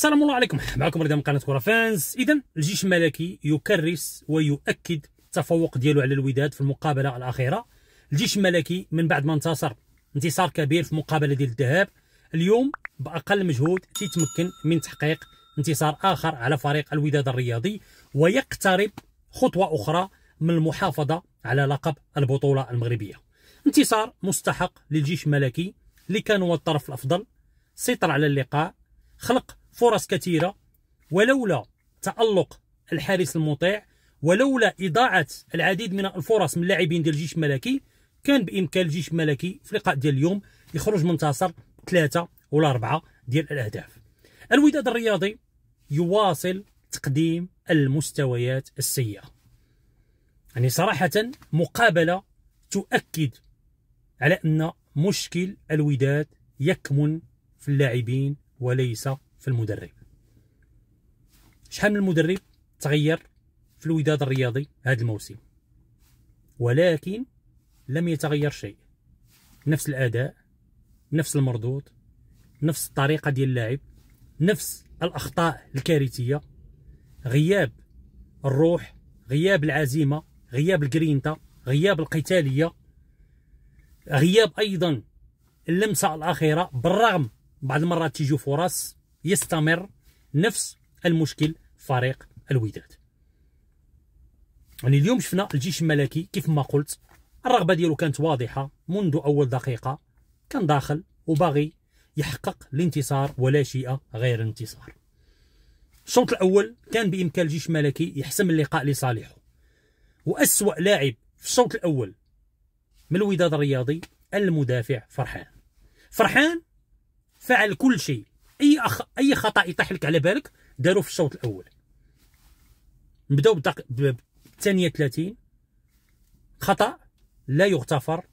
السلام الله عليكم معكم رضا من قناه فانز اذا الجيش الملكي يكرس ويؤكد التفوق ديالو على الوداد في المقابله الاخيره الجيش الملكي من بعد ما انتصر انتصار كبير في مقابله ديال الذهاب اليوم باقل مجهود تيتمكن من تحقيق انتصار اخر على فريق الوداد الرياضي ويقترب خطوه اخرى من المحافظه على لقب البطوله المغربيه انتصار مستحق للجيش الملكي اللي كان هو الطرف الافضل سيطر على اللقاء خلق فرص كثيرة ولولا تألق الحارس المطيع ولولا إضاعة العديد من الفرص من لاعبين ديال الجيش الملكي كان بإمكان الجيش الملكي في اللقاء ديال اليوم يخرج منتصر ثلاثة ولا أربعة ديال الأهداف الوداد الرياضي يواصل تقديم المستويات السيئة يعني صراحة مقابلة تؤكد على أن مشكل الوداد يكمن في اللاعبين وليس في المدرب شحال من المدرب تغير في الوداد الرياضي هذا الموسم ولكن لم يتغير شيء نفس الاداء نفس المردود نفس الطريقه ديال اللاعب نفس الاخطاء الكارثيه غياب الروح غياب العزيمه غياب الجرينتا غياب القتاليه غياب ايضا اللمسه الاخيره بالرغم بعض المرات تيجيو فرص يستمر نفس المشكل فريق الوداد يعني اليوم شفنا الجيش الملكي كيف ما قلت الرغبه ديالو كانت واضحه منذ اول دقيقه كان داخل وباغي يحقق الانتصار ولا شيء غير انتصار الشوط الاول كان بامكان الجيش الملكي يحسم اللقاء لصالحه واسوا لاعب في الشوط الاول من الوداد الرياضي المدافع فرحان فرحان فعل كل شيء اي أخ... اي خطا يطيح لك على بالك داروه في الشوط الاول نبداو بالدق... بالثانيه 30 خطا لا يغتفر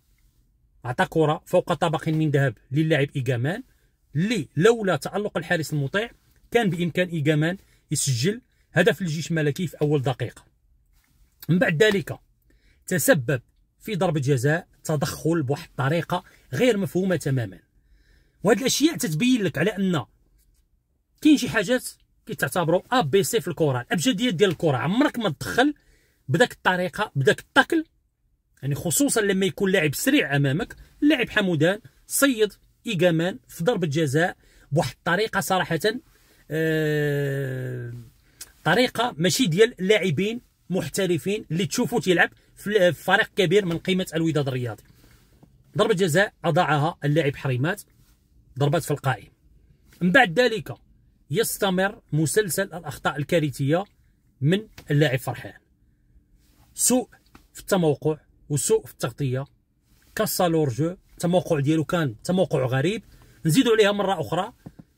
عطى كره فوق طبق من ذهب للاعب ايجامان اللي لولا تالق الحارس المطيع كان بامكان ايجامان يسجل هدف الجيش الملكي في اول دقيقه من بعد ذلك تسبب في ضربه جزاء تدخل بواحد الطريقه غير مفهومه تماما وهذه الاشياء تتبين لك على ان كاين شي حاجات كيتعتبروا ا بي سي في الكره الابجديه ديال الكره عمرك ما تدخل بداك الطريقه بداك التاكل يعني خصوصا لما يكون لاعب سريع امامك لاعب حمودان صيد ايجامان في ضربه جزاء بواحد الطريقه صراحه آه طريقه ماشي ديال لاعبين محترفين اللي تشوفوا تيلعب في فريق كبير من قيمه الوداد الرياضي ضربه جزاء اضاعها اللاعب حريمات ضربات في القائم من بعد ذلك يستمر مسلسل الاخطاء الكارثيه من اللاعب فرحان سوء في التموقع وسوء في التغطيه كاسا لورجو جو التموقع ديالو كان تموقع غريب نزيدوا عليها مره اخرى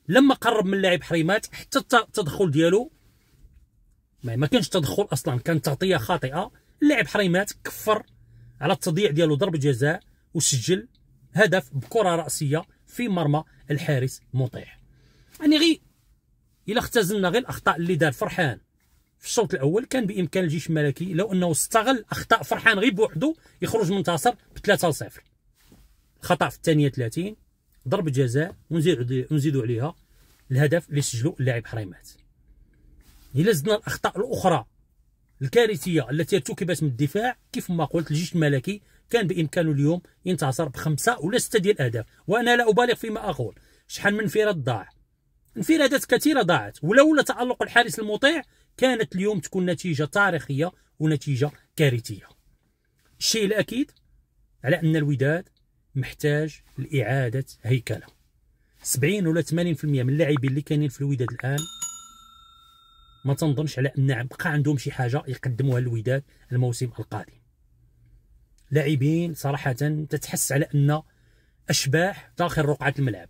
لما قرب من اللاعب حريمات حتى التدخل ديالو ما كانش تدخل اصلا كان تغطيه خاطئه اللاعب حريمات كفر على التضييع ديالو ضرب جزاء وسجل هدف بكره راسيه في مرمى الحارس مطيح يعني غير الا اختزلنا غير الاخطاء اللي دار فرحان في الشوط الاول كان بامكان الجيش الملكي لو انه استغل اخطاء فرحان غير بوحده يخرج منتصر ب 3 0 خطا في الثانيه 30 ضربه جزاء ونزيدوا عليها الهدف اللي سجلوا اللاعب حريمات الا زدنا الاخطاء الاخرى الكارثيه التي ارتكبت من الدفاع كيف ما قلت الجيش الملكي كان بامكانه اليوم ينتصر بخمسه ولا سته ديال الاهداف وانا لا ابالغ فيما اقول شحال من انفراد ضاع انفرادات كثيره ضاعت ولولا تالق الحارس المطيع كانت اليوم تكون نتيجه تاريخيه ونتيجه كارثيه الشيء الاكيد على ان الوداد محتاج لاعاده هيكله 70 ولا 80% من اللاعبين اللي كاينين في الوداد الان ما تنظنش على ان بقى عندهم شي حاجه يقدموها للوداد الموسم القادم لاعبين صراحه تتحس على ان اشباح داخل رقعه الملعب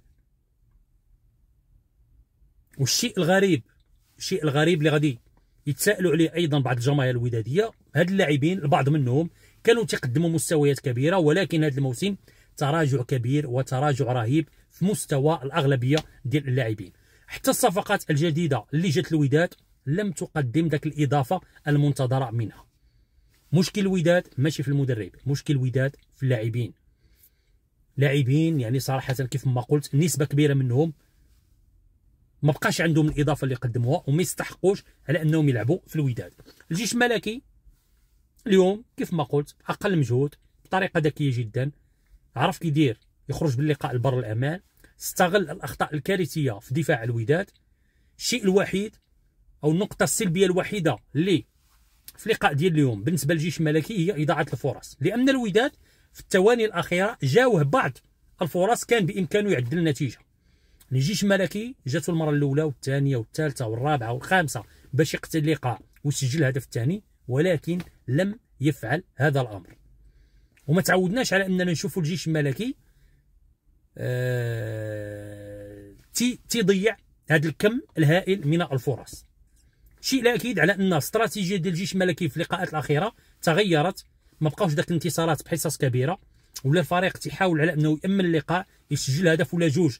والشيء الغريب الشيء الغريب اللي غادي يتسائلوا عليه ايضا بعض الجماهير الوداديه هاد اللاعبين البعض منهم كانوا تقدموا مستويات كبيره ولكن هذا الموسم تراجع كبير وتراجع رهيب في مستوى الاغلبيه ديال اللاعبين حتى الصفقات الجديده اللي جات الوداد لم تقدم ذاك الاضافه المنتظره منها مشكل الوداد ماشي في المدرب مشكل الوداد في اللاعبين لاعبين يعني صراحه كيف ما قلت نسبه كبيره منهم ما بقاش عندهم الاضافه اللي قدموها وما يستحقوش على انهم يلعبوا في الوداد الجيش الملكي اليوم كيف ما قلت اقل مجهود بطريقه ذكيه جدا عرف كيدير يخرج باللقاء لبر الامان استغل الاخطاء الكارثيه في دفاع الوداد الشيء الوحيد او النقطه السلبيه الوحيده اللي في اللقاء ديال اليوم بالنسبه للجيش الملكي هي اضاعه الفرص لان الوداد في الثواني الاخيره جاوه بعض الفرص كان بامكانه يعدل النتيجه الجيش الملكي جاته المره الاولى والثانيه والثالثه والرابعه والخامسه باش يقتل لقاء ويسجل الهدف الثاني ولكن لم يفعل هذا الامر وما تعودناش على اننا نشوفوا الجيش الملكي آه، تي تيضيع هذا الكم الهائل من الفرص شيء لا اكيد على ان استراتيجيه ديال الجيش الملكي في اللقاءات الاخيره تغيرت ما بقاوش ذاك الانتصارات بحصص كبيره ولا الفريق تيحاول على انه يامن اللقاء يسجل هدف ولا جوج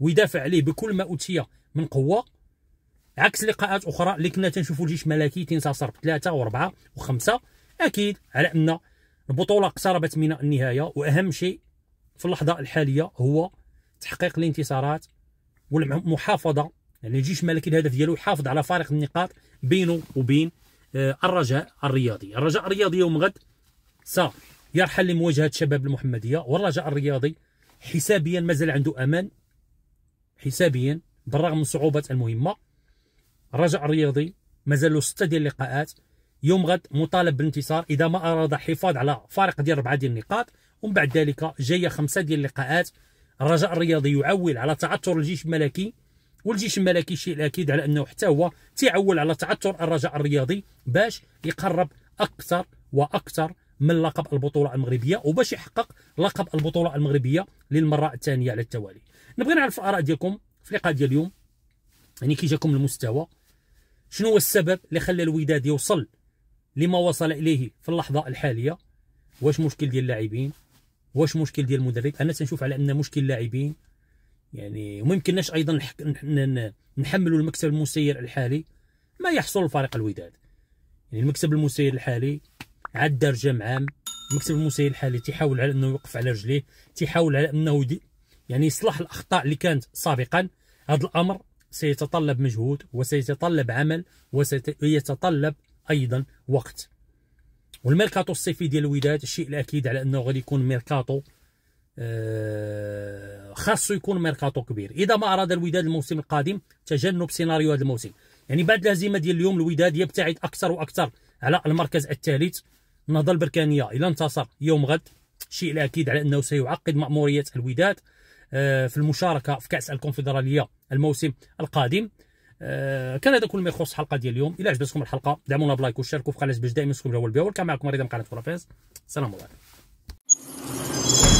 ويدافع عليه بكل ما اوتي من قوه عكس لقاءات اخرى اللي كنا تنشوفوا الجيش الملكي تنتصر بثلاثه واربعه وخمسه اكيد على ان البطوله اقتربت من النهايه واهم شيء في اللحظه الحاليه هو تحقيق الانتصارات والمحافظه يعني الجيش الملكي الهدف ديالو يحافظ على فارق النقاط بينه وبين آه، الرجاء الرياضي الرجاء الرياضي يوم غد سيرحل لمواجهه شباب المحمديه والرجاء الرياضي حسابيا مازال عنده امان حسابيا بالرغم من صعوبه المهمه رجع الرياضي مازال له سته ديال اللقاءات يوم غد مطالب بالانتصار اذا ما اراد الحفاظ على فارق ديال ربعه ديال النقاط ومن بعد ذلك جايه خمسه ديال اللقاءات الرجاء الرياضي يعول على تعثر الجيش الملكي والجيش الملكي شيء اكيد على انه حتى هو تيعول على تعثر الرجاء الرياضي باش يقرب اكثر واكثر من لقب البطوله المغربيه وباش يحقق لقب البطوله المغربيه للمره الثانيه على التوالي نبغي نعرف الاراء ديالكم في اللقاء ديال اليوم يعني كي جاكم المستوى شنو هو السبب اللي خلى الوداد يوصل لما وصل اليه في اللحظه الحاليه واش مشكل ديال اللاعبين واش مشكل ديال المدرب انا تنشوف على ان مشكل اللاعبين يعني وما يمكنناش ايضا نحملوا المكتب المسير الحالي ما يحصل لفريق الوداد يعني المكتب المسير الحالي عاد دار جمع عام المكتب المسير الحالي تيحاول على انه يوقف على رجليه تيحاول على انه يعني يصلح الأخطاء اللي كانت سابقا هذا الأمر سيتطلب مجهود وسيتطلب عمل وسيتطلب أيضا وقت والميركاتو الصيفي ديال الوداد الشيء الأكيد على أنه غادي يكون ميركاتو آه، خاصو يكون ميركاتو كبير اذا ما اراد الوداد الموسم القادم تجنب سيناريو هذا الموسم يعني بعد الهزيمه ديال اليوم الوداد يبتعد اكثر واكثر على المركز الثالث النهضه البركانيه الى انتصر يوم غد شيء الاكيد على انه سيعقد ماموريه الوداد آه، في المشاركه في كاس الكونفدراليه الموسم القادم آه، كان هذا كل ما يخص الحلقه ديال اليوم الى عجبتكم الحلقه دعمونا بلايك وشاركوا في قناه باش دائما يوصلكم الاول باول كان معكم رضا من قناه فرافيز السلام عليكم